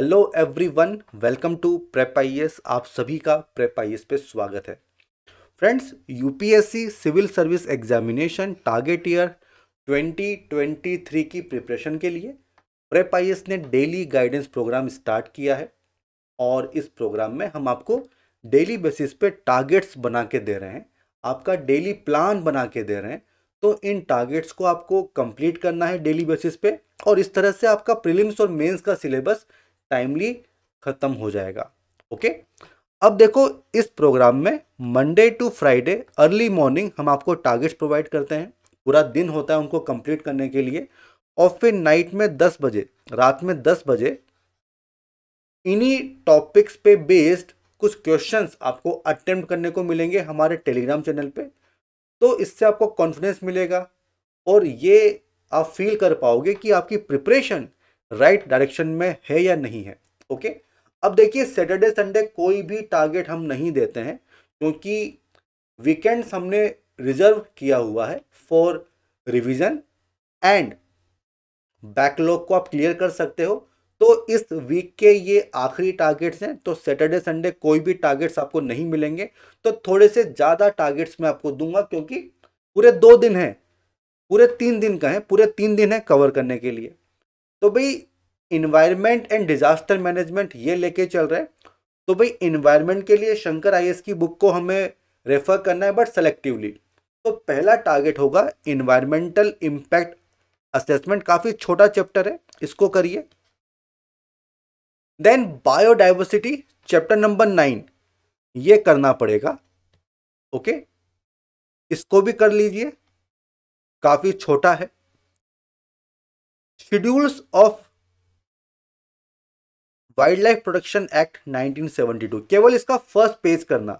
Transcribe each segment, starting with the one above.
Hello everyone welcome to prep I आप सभी का प्रेप आई e पे स्वागत है friends UPSC civil service examination target year 2023 की प्रिपरेशन के लिए प्रेप आई e ने डेली गाइडेंस प्रोग्राम स्टार्ट किया है और इस प्रोग्राम में हम आपको डेली बेसिस पे टारगेट्स बना के दे रहे हैं आपका डेली प्लान बना के दे रहे हैं तो इन टारगेट्स को आपको कंप्लीट करना है डेली बेसिस पे और इस तरह से आपका प्रीलिम्स और मेंस का सिलेबस टाइमली ख़त्म हो जाएगा ओके अब देखो इस प्रोग्राम में Monday to Friday early morning हम आपको टारगेट्स प्रोवाइड करते हैं पूरा दिन होता है उनको कंप्लीट करने के लिए और फिर नाइट में दस बजे रात में दस बजे इन्हीं टॉपिक्स पे बेस्ड कुछ क्वेश्चंस आपको अटेम्प्ट करने को मिलेंगे हमारे टेलीग्राम चैनल पे तो इससे आपको कॉन्फिडेंस मिलेगा और ये आप फील कर पाओगे कि आपकी प्रिपरेशन राइट right डायरेक्शन में है या नहीं है ओके okay? अब देखिए सैटरडे संडे कोई भी टारगेट हम नहीं देते हैं क्योंकि वीकेंड्स हमने रिजर्व किया हुआ है फॉर रिविजन एंड बैकलॉग को आप क्लियर कर सकते हो तो इस वीक के ये आखिरी टारगेट्स हैं तो सैटरडे संडे कोई भी टारगेट्स आपको नहीं मिलेंगे तो थोड़े से ज़्यादा टारगेट्स मैं आपको दूंगा क्योंकि पूरे दो दिन हैं पूरे तीन दिन का है पूरे तीन दिन है कवर करने के लिए तो भाई इन्वायरमेंट एंड डिजास्टर मैनेजमेंट ये लेके चल रहे हैं तो भाई इन्वायरमेंट के लिए शंकर आई की बुक को हमें रेफर करना है बट सेलेक्टिवली तो पहला टारगेट होगा इन्वायरमेंटल इम्पैक्ट असेसमेंट काफ़ी छोटा चैप्टर है इसको करिए then biodiversity chapter number nine ये करना पड़ेगा ओके इसको भी कर लीजिए काफ़ी छोटा है schedules of wildlife protection act 1972 केवल इसका फर्स्ट पेज करना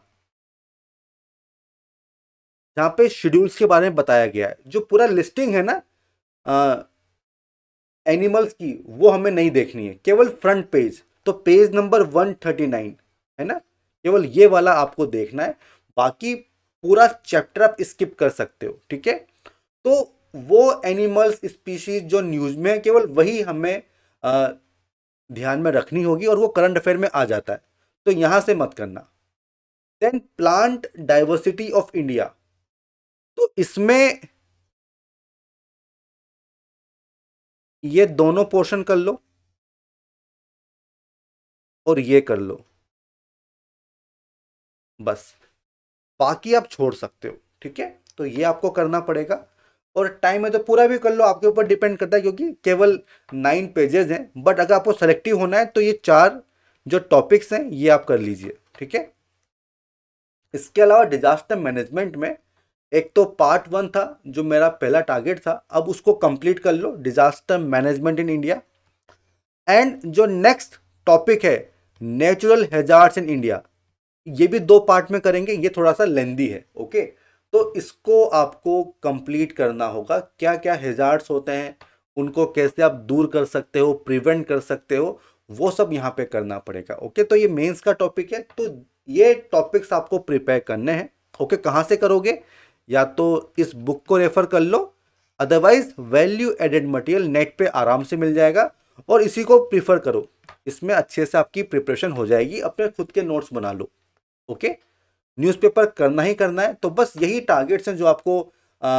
जहां पे शेड्यूल्स के बारे में बताया गया है जो पूरा लिस्टिंग है ना एनिमल्स की वो हमें नहीं देखनी है केवल फ्रंट पेज तो पेज नंबर 139 है ना केवल ये वाला आपको देखना है बाकी पूरा चैप्टर आप स्किप कर सकते हो ठीक है तो वो एनिमल्स स्पीशीज जो न्यूज़ में है केवल वही हमें आ, ध्यान में रखनी होगी और वो करंट अफेयर में आ जाता है तो यहां से मत करना then plant diversity of India तो इसमें ये दोनों पोर्शन कर लो और ये कर लो बस बाकी आप छोड़ सकते हो ठीक है तो ये आपको करना पड़ेगा और टाइम है तो पूरा भी कर लो आपके ऊपर डिपेंड करता है क्योंकि केवल नाइन पेजेस हैं बट अगर आपको सेलेक्टिव होना है तो ये चार जो टॉपिक्स हैं ये आप कर लीजिए ठीक है इसके अलावा डिजास्टर मैनेजमेंट में एक तो पार्ट वन था जो मेरा पहला टारगेट था अब उसको कंप्लीट कर लो disaster management in India and जो नेक्स्ट टॉपिक है नेचुरल हेजार्ड्स इन इंडिया ये भी दो पार्ट में करेंगे ये थोड़ा सा लेंदी है ओके तो इसको आपको कंप्लीट करना होगा क्या क्या हिजार्ड्स होते हैं उनको कैसे आप दूर कर सकते हो प्रिवेंट कर सकते हो वो सब यहाँ पे करना पड़ेगा ओके तो ये मेंस का टॉपिक है तो ये टॉपिक्स आपको प्रिपेयर करने हैं ओके कहाँ से करोगे या तो इस बुक को रेफर कर लो otherwise value added material net पे आराम से मिल जाएगा और इसी को प्रिफर करो इसमें अच्छे से आपकी प्रिपरेशन हो जाएगी अपने खुद के नोट्स बना लो ओके न्यूज़पेपर करना ही करना है तो बस यही टारगेट्स हैं जो आपको आ,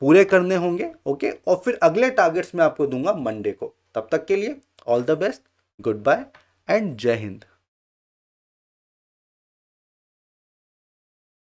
पूरे करने होंगे ओके और फिर अगले टारगेट्स मैं आपको दूंगा मंडे को तब तक के लिए all the best goodbye and जय हिंद